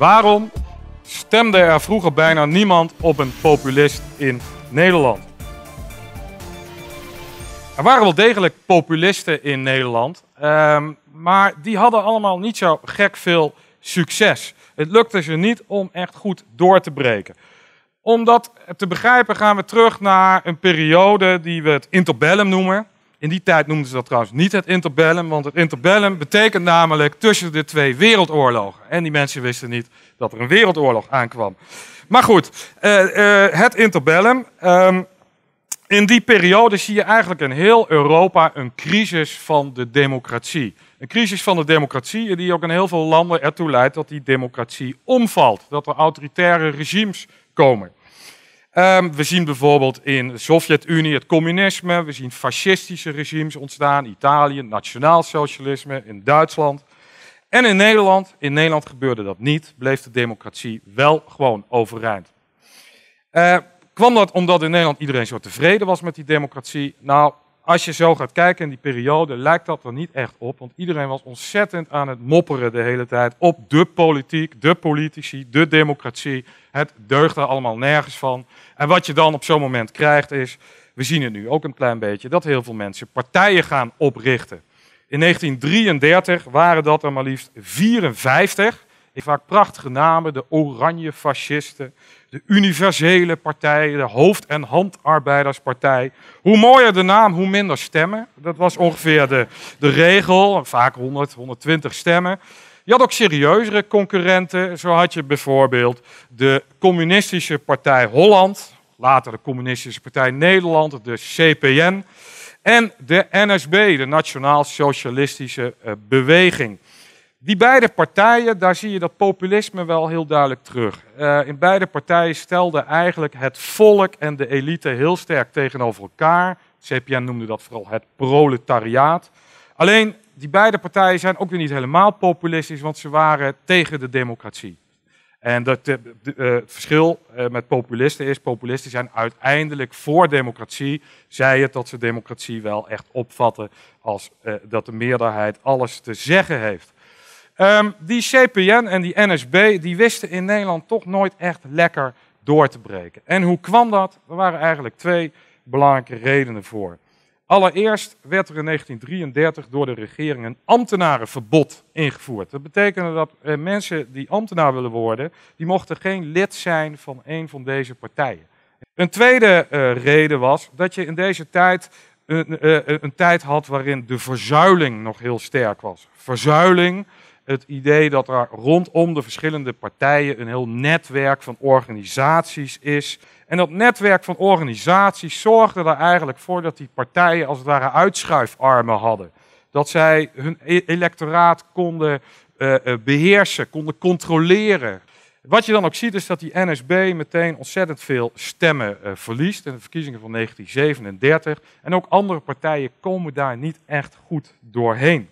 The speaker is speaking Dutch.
Waarom stemde er vroeger bijna niemand op een populist in Nederland? Er waren wel degelijk populisten in Nederland, ehm, maar die hadden allemaal niet zo gek veel succes. Het lukte ze niet om echt goed door te breken. Om dat te begrijpen gaan we terug naar een periode die we het interbellum noemen. In die tijd noemden ze dat trouwens niet het interbellum, want het interbellum betekent namelijk tussen de twee wereldoorlogen. En die mensen wisten niet dat er een wereldoorlog aankwam. Maar goed, eh, eh, het interbellum. Ehm, in die periode zie je eigenlijk in heel Europa een crisis van de democratie. Een crisis van de democratie die ook in heel veel landen ertoe leidt dat die democratie omvalt. Dat er autoritaire regimes komen. Ehm, we zien bijvoorbeeld in de Sovjet-Unie het communisme, we zien fascistische regimes ontstaan, Italië, nationaalsocialisme, in Duitsland. En in Nederland, in Nederland gebeurde dat niet, bleef de democratie wel gewoon overeind. Eh, kwam dat omdat in Nederland iedereen zo tevreden was met die democratie? Nou, als je zo gaat kijken in die periode, lijkt dat er niet echt op. Want iedereen was ontzettend aan het mopperen de hele tijd op de politiek, de politici, de democratie. Het deugde allemaal nergens van. En wat je dan op zo'n moment krijgt is, we zien het nu ook een klein beetje, dat heel veel mensen partijen gaan oprichten. In 1933 waren dat er maar liefst 54 vaak prachtige namen, de oranje fascisten, de universele partij, de hoofd- en handarbeiderspartij. Hoe mooier de naam, hoe minder stemmen. Dat was ongeveer de, de regel, vaak 100, 120 stemmen. Je had ook serieuzere concurrenten. Zo had je bijvoorbeeld de Communistische Partij Holland, later de Communistische Partij Nederland, de CPN. En de NSB, de Nationaal Socialistische eh, Beweging. Die beide partijen, daar zie je dat populisme wel heel duidelijk terug. Eh, in beide partijen stelden eigenlijk het volk en de elite heel sterk tegenover elkaar. CPN noemde dat vooral het proletariaat. Alleen die beide partijen zijn ook weer niet helemaal populistisch, want ze waren tegen de democratie. En dat, eh, eh, het verschil met populisten is, populisten zijn uiteindelijk voor democratie. Zij het dat ze democratie wel echt opvatten als dat de meerderheid alles te zeggen heeft. Ehm, die CPN en die NSB, die wisten in Nederland toch nooit echt lekker door te breken. En hoe kwam dat? Er waren eigenlijk twee belangrijke redenen voor. Allereerst werd er in 1933 door de regering een ambtenarenverbod ingevoerd. Dat betekende dat eh, mensen die ambtenaar willen worden, die mochten geen lid zijn van een van deze partijen. Een tweede eh, reden was dat je in deze tijd een, eh, een tijd had waarin de verzuiling nog heel sterk was. Verzuiling, het idee dat er rondom de verschillende partijen een heel netwerk van organisaties is. En dat netwerk van organisaties zorgde er eigenlijk voor dat die partijen als het ware uitschuifarmen hadden. Dat zij hun e-, electoraat konden eh, eh, beheersen, konden controleren. Wat je dan ook ziet is dat die NSB meteen ontzettend veel stemmen eh, verliest in de verkiezingen van 1937. En ook andere partijen komen daar niet echt goed doorheen.